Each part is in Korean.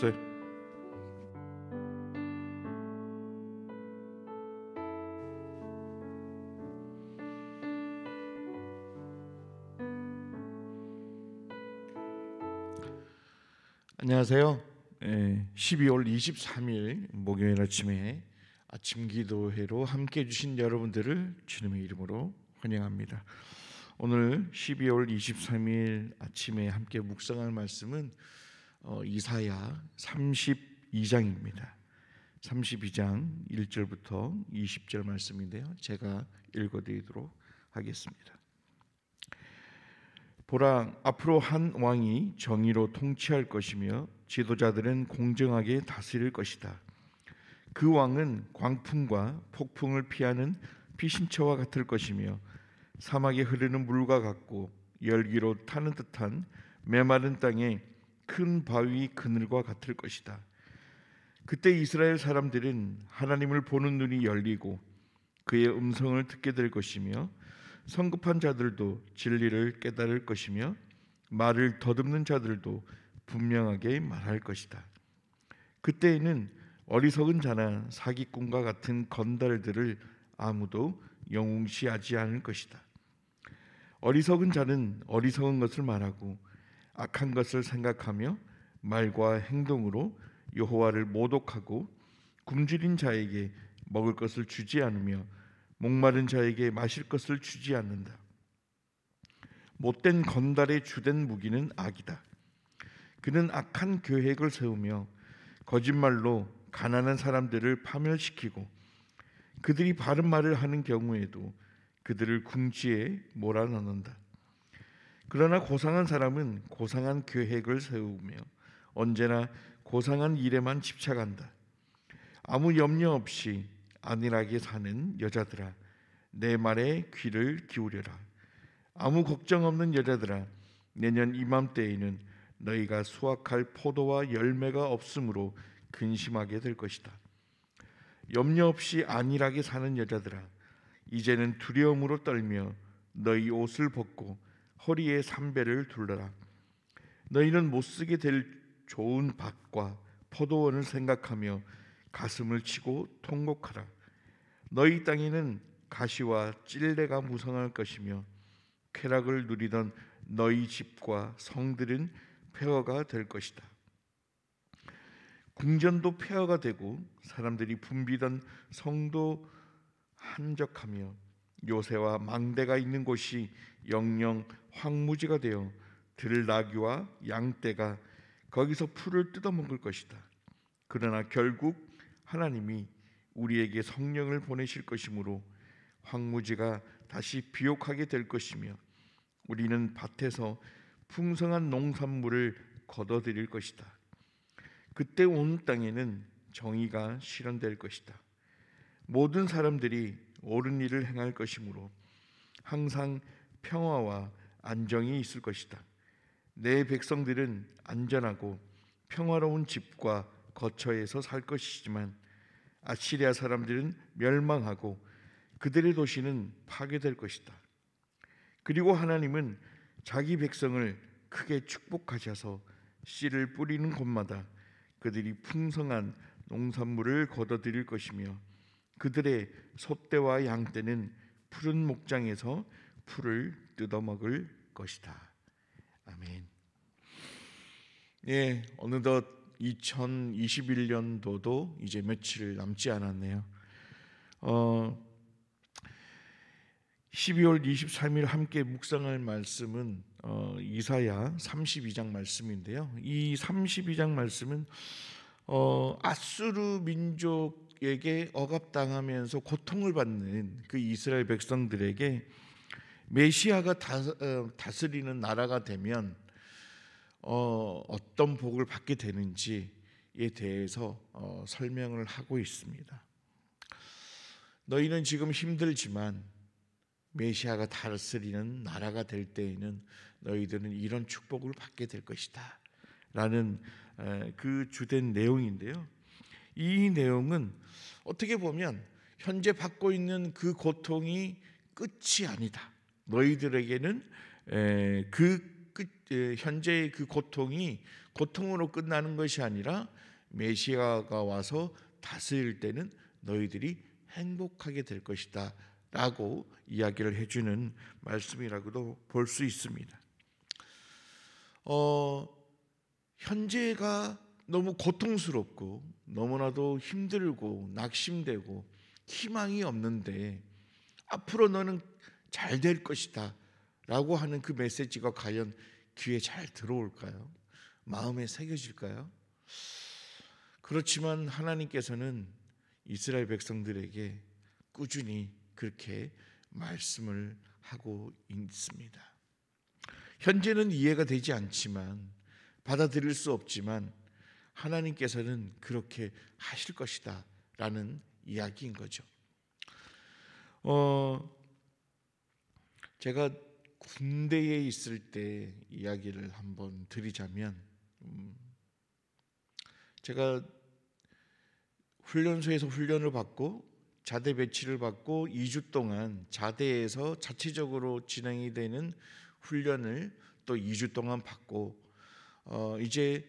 없어요. 안녕하세요. 12월 예, 23일 목요일 아침에 아침 기도회로 함께 해주신 여러분들을 주님의 이름으로 환영합니다. 오늘 12월 23일 아침에 함께 묵상할 말씀은 어, 이사야 32장입니다. 32장 1절부터 20절 말씀인데요. 제가 읽어드리도록 하겠습니다. 보라, 앞으로 한 왕이 정의로 통치할 것이며 지도자들은 공정하게 다스릴 것이다. 그 왕은 광풍과 폭풍을 피하는 피신처와 같을 것이며 사막에 흐르는 물과 같고 열기로 타는 듯한 메마른 땅에 큰 바위 그늘과 같을 것이다. 그때 이스라엘 사람들은 하나님을 보는 눈이 열리고 그의 음성을 듣게 될 것이며 성급한 자들도 진리를 깨달을 것이며 말을 더듬는 자들도 분명하게 말할 것이다. 그때에는 어리석은 자나 사기꾼과 같은 건달들을 아무도 영웅시하지 않을 것이다. 어리석은 자는 어리석은 것을 말하고 악한 것을 생각하며 말과 행동으로 여호와를 모독하고 굶주린 자에게 먹을 것을 주지 않으며 목마른 자에게 마실 것을 주지 않는다. 못된 건달의 주된 무기는 악이다. 그는 악한 계획을 세우며 거짓말로 가난한 사람들을 파멸시키고 그들이 바른 말을 하는 경우에도 그들을 궁지에 몰아넣는다. 그러나 고상한 사람은 고상한 계획을 세우며 언제나 고상한 일에만 집착한다. 아무 염려 없이 안일하게 사는 여자들아 내 말에 귀를 기울여라. 아무 걱정 없는 여자들아 내년 이맘때에는 너희가 수확할 포도와 열매가 없으므로 근심하게 될 것이다. 염려 없이 안일하게 사는 여자들아 이제는 두려움으로 떨며 너희 옷을 벗고 허리에 삼배를 둘러라 너희는 못 쓰게 될 좋은 밭과 포도원을 생각하며 가슴을 치고 통곡하라 너희 땅에는 가시와 찔레가 무성할 것이며 쾌락을 누리던 너희 집과 성들은 폐허가 될 것이다. 궁전도 폐허가 되고 사람들이 붐비던 성도 한적하며 요새와 망대가 있는 곳이 영영 황무지가 되어 들나귀와 양떼가 거기서 풀을 뜯어먹을 것이다. 그러나 결국 하나님이 우리에게 성령을 보내실 것이므로 황무지가 다시 비옥하게 될 것이며 우리는 밭에서 풍성한 농산물을 거둬들일 것이다. 그때 온 땅에는 정의가 실현될 것이다. 모든 사람들이 옳은 일을 행할 것이므로 항상 평화와 안정이 있을 것이다. 내 백성들은 안전하고 평화로운 집과 거처에서 살 것이지만 아시리아 사람들은 멸망하고 그들의 도시는 파괴될 것이다. 그리고 하나님은 자기 백성을 크게 축복하셔서 씨를 뿌리는 곳마다 그들이 풍성한 농산물을 거둬들일 것이며 그들의 소떼와 양떼는 푸른 목장에서 풀을 뜯어먹을 것이다. 아멘. 예, 어느덧 2021년도도 이제 며칠 남지 않았네요. 어, 12월 23일 함께 묵상할 말씀은 어, 이사야 32장 말씀인데요. 이 32장 말씀은 어, 아수르 민족에게 억압당하면서 고통을 받는 그 이스라엘 백성들에게 메시아가 다, 어, 스리는 나라가 되면 어, 떤 복을 받게 되는지에 대해서 어, 설명을 하고 있습니다. 너희는 지금 힘들지만 메시아가 다스리는 나라가 될 때에는 너희들은 이런 축복을 받게 될 것이다. 라는 예, 그 주된 내용인데요. 이 내용은 어떻게 보면 현재 받고 있는 그 고통이 끝이 아니다. 너희들에게는 예, 그 끝, 예, 현재의 그 고통이 고통으로 끝나는 것이 아니라 메시아가 와서 다스릴 때는 너희들이 행복하게 될 것이다. 라고 이야기를 해주는 말씀이라고도 볼 수 있습니다. 어, 현재가 너무 고통스럽고 너무나도 힘들고 낙심되고 희망이 없는데 앞으로 너는 잘 될 것이다 라고 하는 그 메시지가 과연 귀에 잘 들어올까요? 마음에 새겨질까요? 그렇지만 하나님께서는 이스라엘 백성들에게 꾸준히 그렇게 말씀을 하고 있습니다. 현재는 이해가 되지 않지만 받아들일 수 없지만 하나님께서는 그렇게 하실 것이다 라는 이야기인 거죠. 어, 제가 군대에 있을 때 이야기를 한번 드리자면 음, 제가 훈련소에서 훈련을 받고 자대 배치를 받고 2주 동안 자대에서 자체적으로 진행이 되는 훈련을 또 2주 동안 받고 어, 이제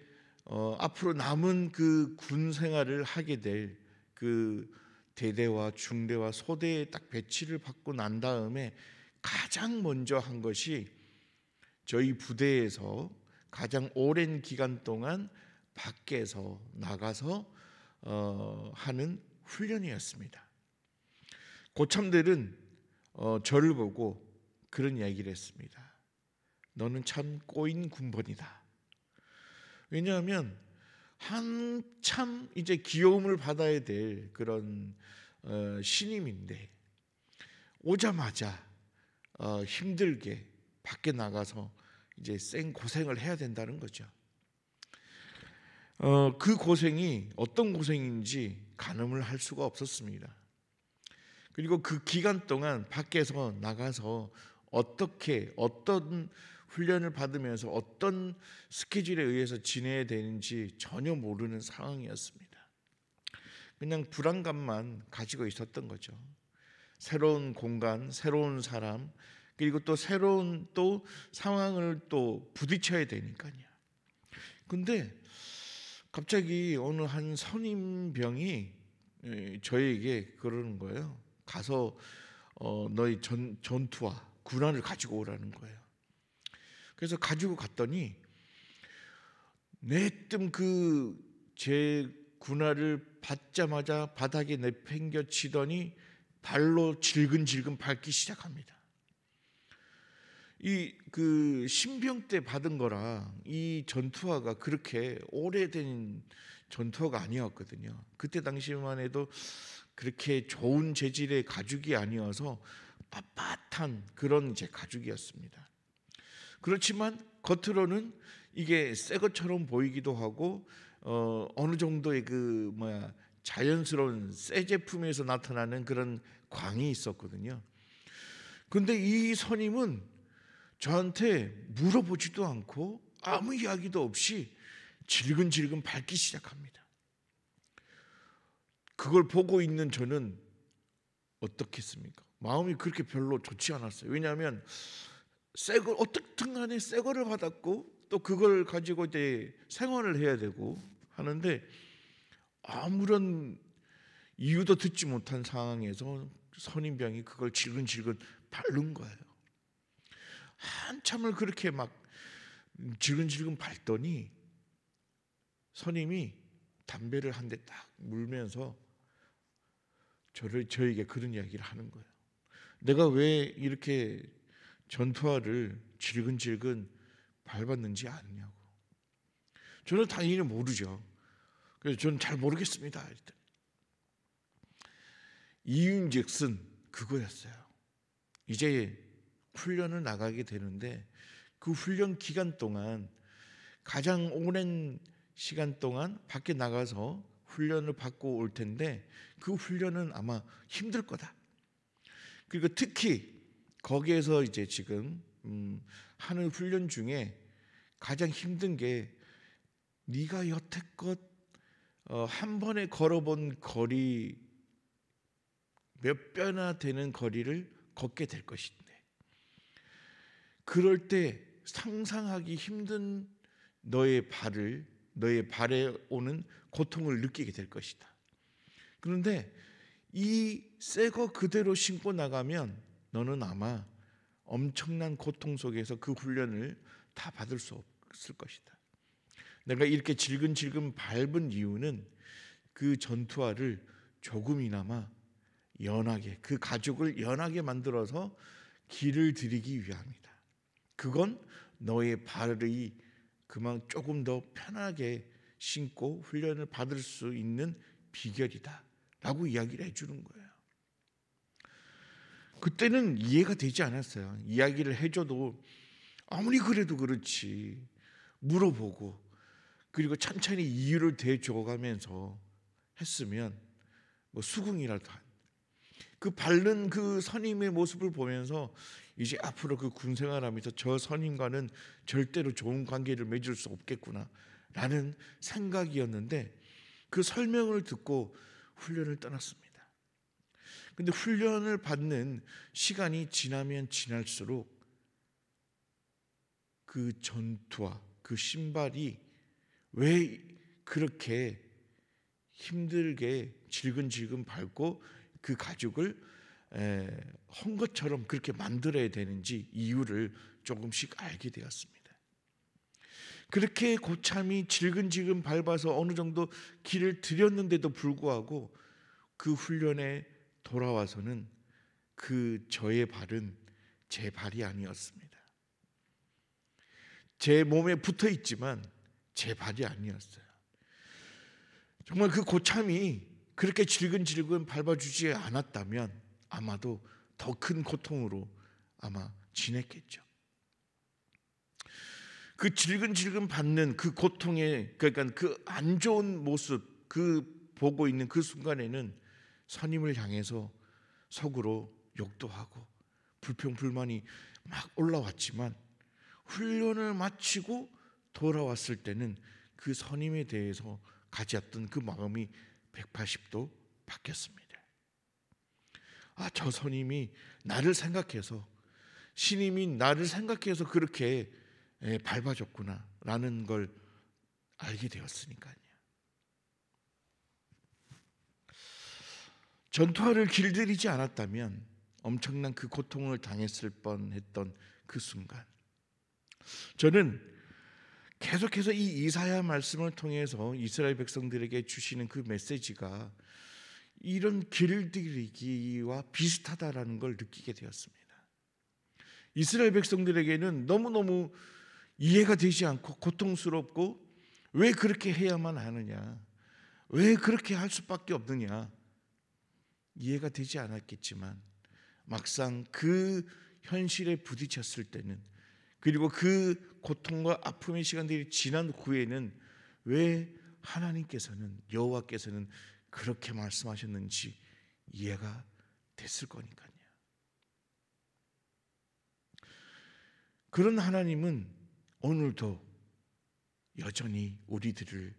어, 앞으로 남은 그군 생활을 하게 될 그 대대와 중대와 소대에 딱 배치를 받고 난 다음에 가장 먼저 한 것이 저희 부대에서 가장 오랜 기간 동안 밖에서 나가서 어, 하는 훈련이었습니다. 고참들은 어, 저를 보고 그런 이야기를 했습니다. 너는 참 꼬인 군번이다. 왜냐하면 한참 이제 귀여움을 받아야 될 그런 어, 신임인데 오자마자 어, 힘들게 밖에 나가서 이제 쌩 고생을 해야 된다는 거죠. 어, 그 고생이 어떤 고생인지 가늠을 할 수가 없었습니다. 그리고 그 기간 동안 밖에서 나가서 어떻게 어떤 훈련을 받으면서 어떤 스케줄에 의해서 지내야 되는지 전혀 모르는 상황이었습니다. 그냥 불안감만 가지고 있었던 거죠. 새로운 공간, 새로운 사람, 그리고 또 새로운 또 상황을 또 부딪혀야 되니까요. 근데 갑자기 어느 한 선임병이 예, 저에게 그러는 거예요. 가서 어, 너희 전, 전투와 군환을 가지고 오라는 거예요. 그래서 가지고 갔더니 내뜸 그 제 군화를 받자마자 바닥에 내팽겨 치더니 발로 질근질근 밟기 시작합니다. 이 그 신병 때 받은 거라 이 전투화가 그렇게 오래된 전투화가 아니었거든요. 그때 당시만 해도 그렇게 좋은 재질의 가죽이 아니어서 빳빳한 그런 제 가죽이었습니다. 그렇지만 겉으로는 이게 새 것처럼 보이기도 하고 어, 어느 정도의 그 뭐야 자연스러운 새 제품에서 나타나는 그런 광이 있었거든요. 근데 이 선임은 저한테 물어보지도 않고 아무 이야기도 없이 질근질근 밝기 시작합니다. 그걸 보고 있는 저는 어떻겠습니까? 마음이 그렇게 별로 좋지 않았어요. 왜냐하면 새거 어떻든 간에 새 거를 받았고 또 그걸 가지고 이제 생활을 해야 되고 하는데 아무런 이유도 듣지 못한 상황에서 선인병이 그걸 질근질근 밟는 거예요. 한참을 그렇게 막 질근질근 밟더니 선임이 담배를 한 대 딱 물면서 저를 저에게 그런 이야기를 하는 거예요. 내가 왜 이렇게 전투화를 질근질근 밟았는지 아느냐고. 저는 당연히 모르죠. 그래서 저는 잘 모르겠습니다. 이윤즉슨 그거였어요. 이제 훈련을 나가게 되는데 그 훈련 기간 동안 가장 오랜 시간 동안 밖에 나가서 훈련을 받고 올 텐데 그 훈련은 아마 힘들 거다. 그리고 특히 거기에서 이제 지금 음, 하는 훈련 중에 가장 힘든 게 네가 여태껏 어, 한 번에 걸어본 거리 몇 배나 되는 거리를 걷게 될 것인데 그럴 때 상상하기 힘든 너의 발을 너의 발에 오는 고통을 느끼게 될 것이다. 그런데 이 새 거 그대로 신고 나가면 너는 아마 엄청난 고통 속에서 그 훈련을 다 받을 수 없을 것이다. 내가 이렇게 질근질근 밟은 이유는 그 전투화를 조금이나마 연하게 그 가죽을 연하게 만들어서 길을 들이기 위함이다. 그건 너의 발이 그만 조금 더 편하게 신고 훈련을 받을 수 있는 비결이다. 라고 이야기를 해주는 거야. 그때는 이해가 되지 않았어요. 이야기를 해줘도 아무리 그래도 그렇지 물어보고 그리고 천천히 이유를 대줘가면서 했으면 뭐 수긍이라도 그 바른 그 선임의 모습을 보면서 이제 앞으로 그 군생활하면서 저 선임과는 절대로 좋은 관계를 맺을 수 없겠구나라는 생각이었는데 그 설명을 듣고 훈련을 떠났습니다. 근데 훈련을 받는 시간이 지나면 지날수록 그 전투와 그 신발이 왜 그렇게 힘들게 질근질근 밟고 그 가죽을 헌 것처럼 그렇게 만들어야 되는지 이유를 조금씩 알게 되었습니다. 그렇게 고참이 질근질근 밟아서 어느 정도 길을 들였는데도 불구하고 그 훈련에 돌아와서는 그 저의 발은 제 발이 아니었습니다. 제 몸에 붙어 있지만 제 발이 아니었어요. 정말 그 고참이 그렇게 질근질근 밟아주지 않았다면 아마도 더 큰 고통으로 아마 지냈겠죠. 그 질근질근 받는 그 고통의 그러니까 그 안 좋은 모습 그 보고 있는 그 순간에는 선임을 향해서 속으로 욕도 하고 불평 불만이 막 올라왔지만 훈련을 마치고 돌아왔을 때는 그 선임에 대해서 가졌던 그 마음이 180도 바뀌었습니다. 아, 저 선임이 나를 생각해서 신임이 나를 생각해서 그렇게 밟아줬구나라는 걸 알게 되었으니까요. 전투화를 길들이지 않았다면 엄청난 그 고통을 당했을 뻔했던 그 순간 저는 계속해서 이 이사야 말씀을 통해서 이스라엘 백성들에게 주시는 그 메시지가 이런 길들이기와 비슷하다라는 걸 느끼게 되었습니다. 이스라엘 백성들에게는 너무너무 이해가 되지 않고 고통스럽고 왜 그렇게 해야만 하느냐? 왜 그렇게 할 수밖에 없느냐? 이해가 되지 않았겠지만 막상 그 현실에 부딪혔을 때는 그리고 그 고통과 아픔의 시간들이 지난 후에는 왜 하나님께서는 여호와께서는 그렇게 말씀하셨는지 이해가 됐을 거니까요. 그런 하나님은 오늘도 여전히 우리들을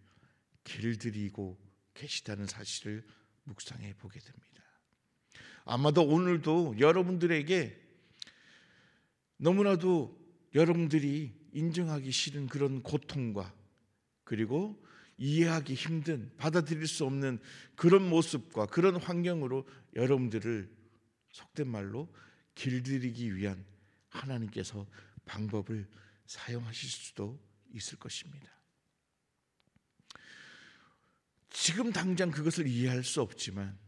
길들이고 계시다는 사실을 묵상해 보게 됩니다. 아마도 오늘도 여러분들에게 너무나도 여러분들이 인정하기 싫은 그런 고통과 그리고 이해하기 힘든 받아들일 수 없는 그런 모습과 그런 환경으로 여러분들을 속된 말로 길들이기 위한 하나님께서 방법을 사용하실 수도 있을 것입니다. 지금 당장 그것을 이해할 수 없지만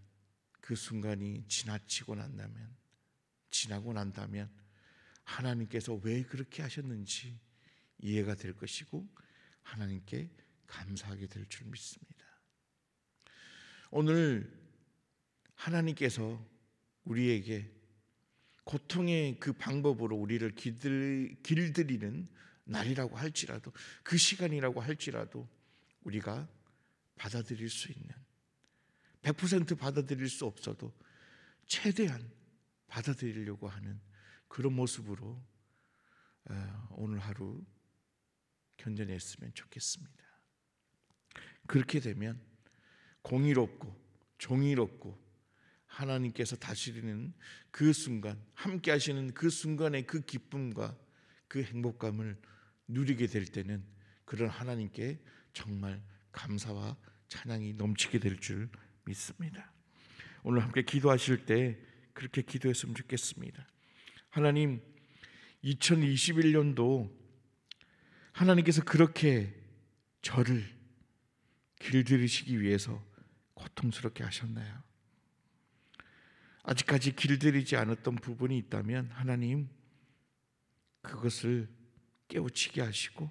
그 순간이 지나치고 난다면, 지나고 난다면 하나님께서 왜 그렇게 하셨는지 이해가 될 것이고 하나님께 감사하게 될 줄 믿습니다. 오늘 하나님께서 우리에게 고통의 그 방법으로 우리를 길들, 길들이는 날이라고 할지라도 그 시간이라고 할지라도 우리가 받아들일 수 있는 100% 받아들일 수 없어도 최대한 받아들이려고 하는 그런 모습으로 어, 오늘 하루 견뎌냈으면 좋겠습니다. 그렇게 되면 공의롭고 종의롭고 하나님께서 다스리는 그 순간, 함께 하시는 그 순간의 그 기쁨과 그 행복감을 누리게 될 때는 그런 하나님께 정말 감사와 찬양이 넘치게 될줄 믿습니다. 오늘 함께 기도하실 때 그렇게 기도했으면 좋겠습니다. 하나님 2021년도 하나님께서 그렇게 저를 길들이시기 위해서 고통스럽게 하셨나요? 아직까지 길들이지 않았던 부분이 있다면 하나님 그것을 깨우치게 하시고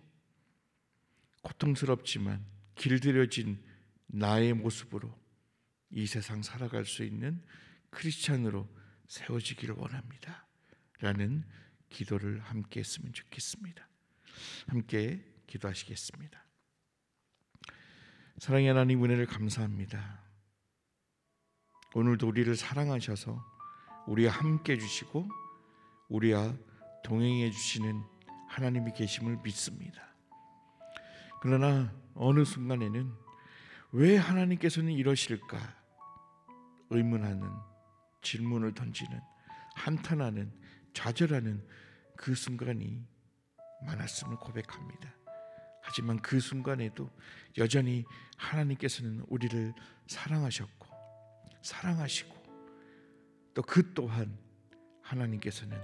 고통스럽지만 길들여진 나의 모습으로 이 세상 살아갈 수 있는 크리스찬으로 세워지기를 원합니다. 라는 기도를 함께 했으면 좋겠습니다. 함께 기도하시겠습니다. 사랑의 하나님 은혜를 감사합니다. 오늘도 우리를 사랑하셔서 우리와 함께 주시고 우리와 동행해 주시는 하나님이 계심을 믿습니다. 그러나 어느 순간에는 왜 하나님께서는 이러실까? 의문하는 질문을 던지는 한탄하는 좌절하는 그 순간이 많았음을 고백합니다. 하지만 그 순간에도 여전히 하나님께서는 우리를 사랑하셨고 사랑하시고 또 그 또한 하나님께서는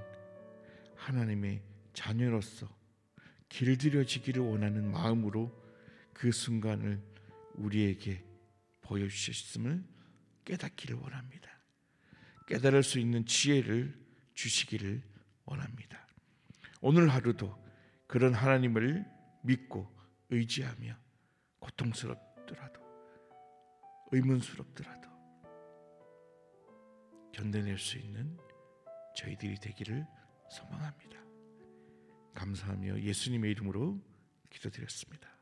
하나님의 자녀로서 길들여지기를 원하는 마음으로 그 순간을 우리에게 보여주셨음을 깨닫기를 원합니다. 깨달을 수 있는 지혜를 주시기를 원합니다. 오늘 하루도 그런 하나님을 믿고 의지하며 고통스럽더라도 의문스럽더라도 견뎌낼 수 있는 저희들이 되기를 소망합니다. 감사하며 예수님의 이름으로 기도드렸습니다.